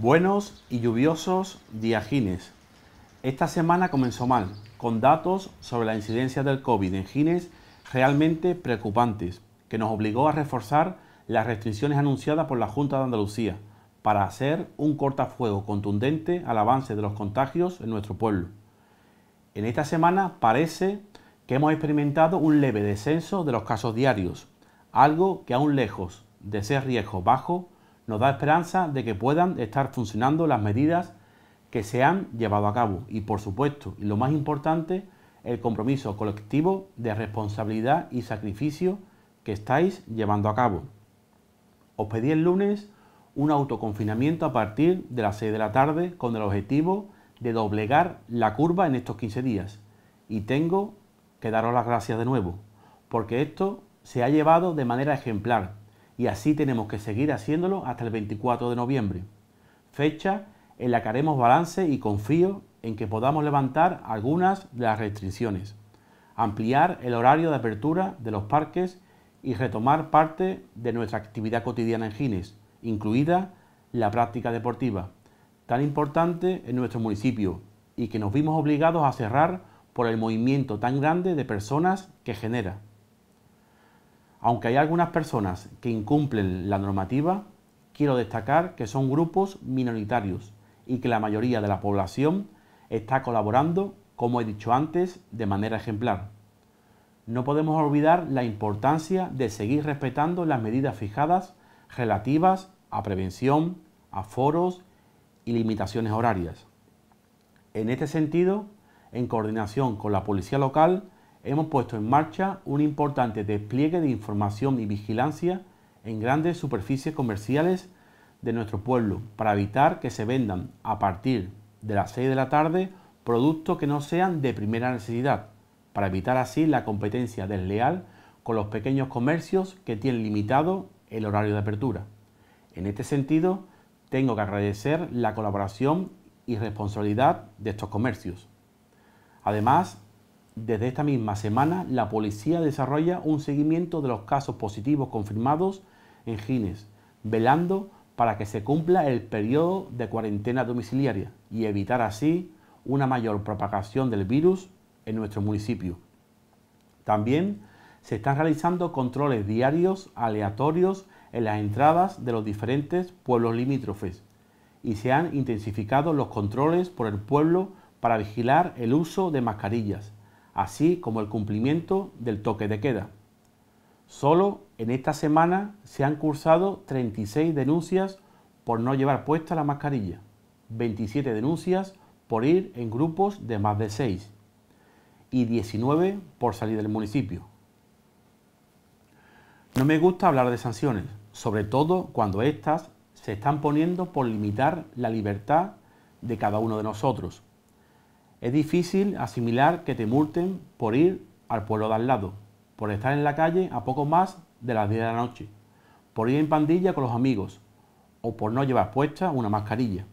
Buenos y lluviosos días Gines. Esta semana comenzó mal, con datos sobre la incidencia del COVID en Gines realmente preocupantes, que nos obligó a reforzar las restricciones anunciadas por la Junta de Andalucía para hacer un cortafuego contundente al avance de los contagios en nuestro pueblo. En esta semana parece que hemos experimentado un leve descenso de los casos diarios, algo que aún lejos de ser riesgo bajo, nos da esperanza de que puedan estar funcionando las medidas que se han llevado a cabo y, por supuesto, y lo más importante, el compromiso colectivo de responsabilidad y sacrificio que estáis llevando a cabo. Os pedí el lunes un autoconfinamiento a partir de las 6 de la tarde con el objetivo de doblegar la curva en estos 15 días. Y tengo que daros las gracias de nuevo, porque esto se ha llevado de manera ejemplar y así tenemos que seguir haciéndolo hasta el 24 de noviembre, fecha en la que haremos balance y confío en que podamos levantar algunas de las restricciones, ampliar el horario de apertura de los parques y retomar parte de nuestra actividad cotidiana en Gines, incluida la práctica deportiva, tan importante en nuestro municipio y que nos vimos obligados a cerrar por el movimiento tan grande de personas que genera. Aunque hay algunas personas que incumplen la normativa, quiero destacar que son grupos minoritarios y que la mayoría de la población está colaborando, como he dicho antes, de manera ejemplar. No podemos olvidar la importancia de seguir respetando las medidas fijadas relativas a prevención, aforos y limitaciones horarias. En este sentido, en coordinación con la policía local, hemos puesto en marcha un importante despliegue de información y vigilancia en grandes superficies comerciales de nuestro pueblo para evitar que se vendan a partir de las 6 de la tarde productos que no sean de primera necesidad, para evitar así la competencia desleal con los pequeños comercios que tienen limitado el horario de apertura. En este sentido, tengo que agradecer la colaboración y responsabilidad de estos comercios. Además, desde esta misma semana, la policía desarrolla un seguimiento de los casos positivos confirmados en Gines, velando para que se cumpla el periodo de cuarentena domiciliaria y evitar así una mayor propagación del virus en nuestro municipio. También se están realizando controles diarios aleatorios en las entradas de los diferentes pueblos limítrofes y se han intensificado los controles por el pueblo para vigilar el uso de mascarillas así como el cumplimiento del toque de queda. Solo en esta semana se han cursado 36 denuncias por no llevar puesta la mascarilla, 27 denuncias por ir en grupos de más de 6 y 19 por salir del municipio. No me gusta hablar de sanciones, sobre todo cuando éstas se están poniendo por limitar la libertad de cada uno de nosotros, es difícil asimilar que te multen por ir al pueblo de al lado, por estar en la calle a poco más de las 10 de la noche, por ir en pandilla con los amigos o por no llevar puesta una mascarilla.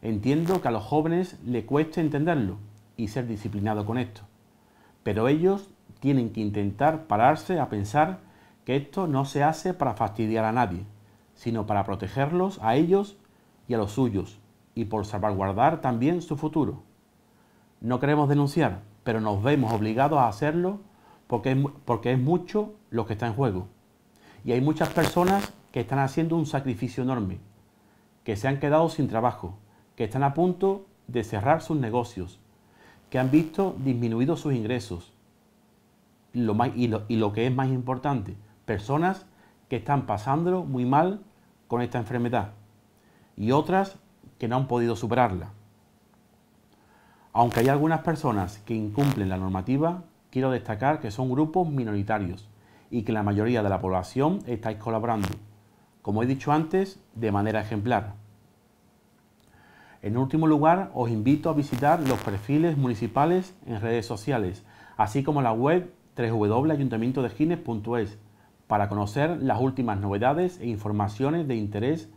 Entiendo que a los jóvenes les cueste entenderlo y ser disciplinado con esto, pero ellos tienen que intentar pararse a pensar que esto no se hace para fastidiar a nadie, sino para protegerlos a ellos y a los suyos, y por salvaguardar también su futuro no queremos denunciar, pero nos vemos obligados a hacerlo porque es, porque mucho lo que está en juego. Y hay muchas personas que están haciendo un sacrificio enorme, que se han quedado sin trabajo, que están a punto de cerrar sus negocios, que han visto disminuidos sus ingresos. Lo y, lo, y lo que es más importante, personas que están pasándolo muy mal con esta enfermedad y otras que no han podido superarla. Aunque hay algunas personas que incumplen la normativa, quiero destacar que son grupos minoritarios y que la mayoría de la población estáis colaborando, como he dicho antes, de manera ejemplar. En último lugar, os invito a visitar los perfiles municipales en redes sociales, así como la web www.ayuntamientodegines.es para conocer las últimas novedades e informaciones de interés,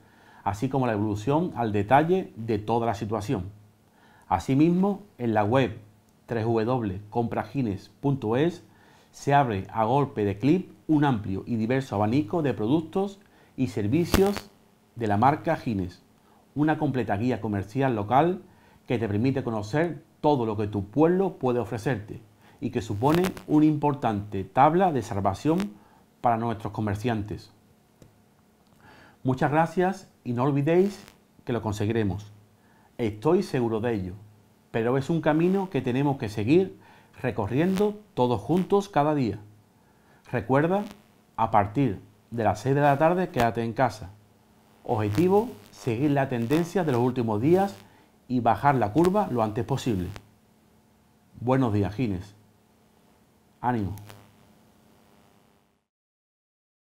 así como la evolución al detalle de toda la situación. Asimismo, en la web www.compragines.es se abre a golpe de clip un amplio y diverso abanico de productos y servicios de la marca Gines, una completa guía comercial local que te permite conocer todo lo que tu pueblo puede ofrecerte y que supone una importante tabla de salvación para nuestros comerciantes. Muchas gracias y no olvidéis que lo conseguiremos. Estoy seguro de ello, pero es un camino que tenemos que seguir recorriendo todos juntos cada día. Recuerda, a partir de las 6 de la tarde quédate en casa. Objetivo, seguir la tendencia de los últimos días y bajar la curva lo antes posible. Buenos días, Gines. Ánimo.